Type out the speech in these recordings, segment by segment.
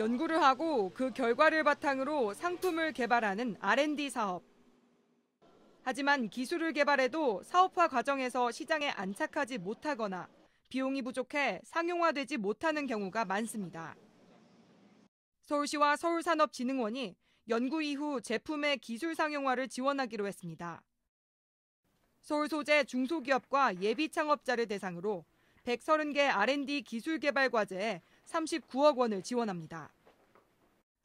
연구를 하고 그 결과를 바탕으로 상품을 개발하는 R&D 사업. 하지만 기술을 개발해도 사업화 과정에서 시장에 안착하지 못하거나 비용이 부족해 상용화되지 못하는 경우가 많습니다. 서울시와 서울산업진흥원이 연구 이후 제품의 기술 상용화를 지원하기로 했습니다. 서울 소재 중소기업과 예비 창업자를 대상으로 130개 R&D 기술 개발 과제에 39억 원을 지원합니다.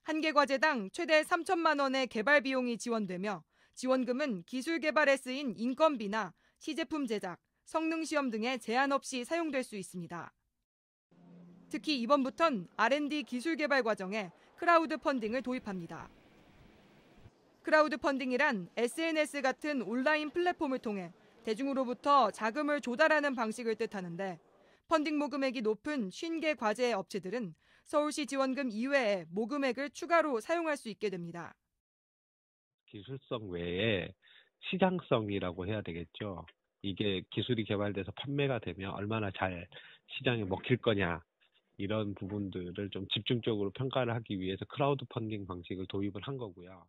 한 개 과제당 최대 3천만 원의 개발 비용이 지원되며 지원금은 기술 개발에 쓰인 인건비나 시제품 제작, 성능 시험 등에 제한 없이 사용될 수 있습니다. 특히 이번부턴 R&D 기술 개발 과정에 크라우드 펀딩을 도입합니다. 크라우드 펀딩이란 SNS 같은 온라인 플랫폼을 통해 대중으로부터 자금을 조달하는 방식을 뜻하는데 펀딩 모금액이 높은 50개 과제 업체들은 서울시 지원금 이외에 모금액을 추가로 사용할 수 있게 됩니다. 기술성 외에 시장성이라고 해야 되겠죠. 이게 기술이 개발돼서 판매가 되면 얼마나 잘 시장에 먹힐 거냐 이런 부분들을 좀 집중적으로 평가를 하기 위해서 크라우드 펀딩 방식을 도입을 한 거고요.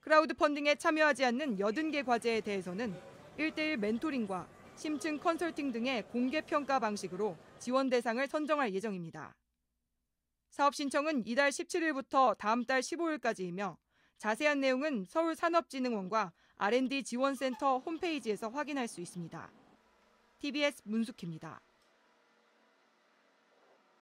크라우드 펀딩에 참여하지 않는 80개 과제에 대해서는 1대1 멘토링과 심층 컨설팅 등의 공개 평가 방식으로 지원 대상을 선정할 예정입니다. 사업 신청은 이달 17일부터 다음 달 15일까지이며 자세한 내용은 서울산업진흥원과 R&D 지원센터 홈페이지에서 확인할 수 있습니다. TBS 문숙희입니다.